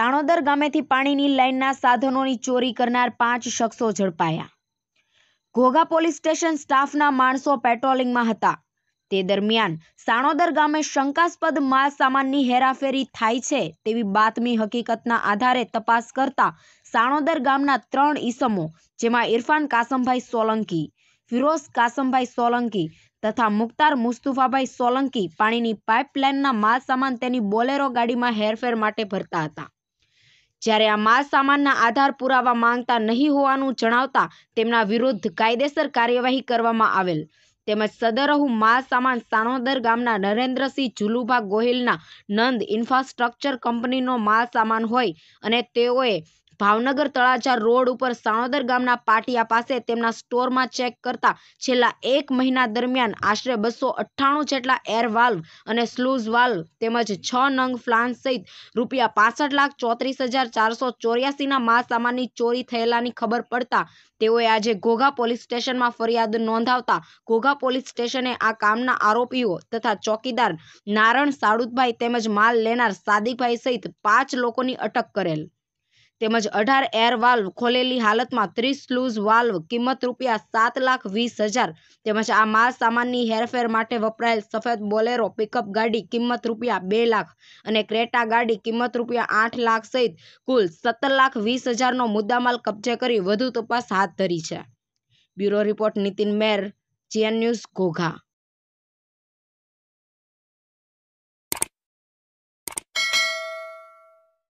સાણોદર ગામેથી પાણીની લાઇનના સાધનોની ચોરી કરનાર પાંચ શખ્સો ઝડપાયા ઘોઘા પોલીસ સ્ટેશન સ્ટાફના માણસો પેટ્રોલિંગમાં હતા તે દરમિયાન સાણોદર ગામે શંકાસ્પદ માલ સામાનની હેરાફેરી થાય છે તેવી બાતમી હકીકતના આધારે તપાસ કરતા સાણોદર ગામના ત્રણ ઈસમો જેમાં ઇરફાન કાસમભાઈ સોલંકી ફિરોઝ કાસમભાઈ સોલંકી તથા મુખ્તાર મુસ્તુફાભાઈ સોલંકી પાણીની પાઇપલાઇનના માલ સામાન તેની બોલેરો ગાડીમાં હેરફેર માટે ભરતા હતા જ્યારે આ માલ સામાનના આધાર પુરાવા માંગતા નહીં હોવાનું જણાવતા તેમના વિરુદ્ધ કાયદેસર કાર્યવાહી કરવામાં આવેલ તેમજ સદરહુ માલ સામાન સાણોદર ગામના નરેન્દ્રસિંહ જુલુભા ગોહિલના નંદ ઇન્ફ્રાસ્ટ્રક્ચર કંપનીનો માલ સામાન હોય અને તેઓએ ભાવનગર તળાજા રોડ ઉપર સાણોદર ગામના પાટિયા પાસે તેમના સ્ટોરમાં ચેક કરતા છેલ્લા એક મહિના દરમિયાન આશરે બસો અઠ્ઠાણું જેટલા એર વાલ્વ અને સ્લૂઝ વાલ્વ તેમજ છ નંગ ફ્લાન્સ સહિત રૂપિયા પાસઠ લાખ ચોત્રીસ હજાર ચારસો ચોર્યાસીના સામાનની ચોરી થયેલાની ખબર પડતા તેઓએ આજે ઘોઘા પોલીસ સ્ટેશનમાં ફરિયાદ નોંધાવતા ઘોઘા પોલીસ સ્ટેશને આ કામના આરોપીઓ તથા ચોકીદાર નારણ સાડુતભાઈ તેમજ માલ લેનાર સાદિકભાઈ સહિત પાંચ લોકોની અટક કરેલ તેમજ અઢાર એર વાલ્વ ખોલેલી હાલતમાં ત્રીસ સ્લૂઝ વાલ્વ કિંમત રૂપિયા સાત લાખ વીસ હજાર તેમજ આ માલ સામાનની હેરફેર માટે વપરાયેલ સફેદ બોલેરો પિકઅપ ગાડી કિંમત રૂપિયા બે લાખ અને ક્રેટા ગાડી કિંમત રૂપિયા આઠ લાખ સહિત કુલ સત્તર લાખ વીસ હજારનો મુદ્દામાલ કબજે કરી વધુ તપાસ હાથ ધરી છે bureau report Nitin Mer GN news Ghogha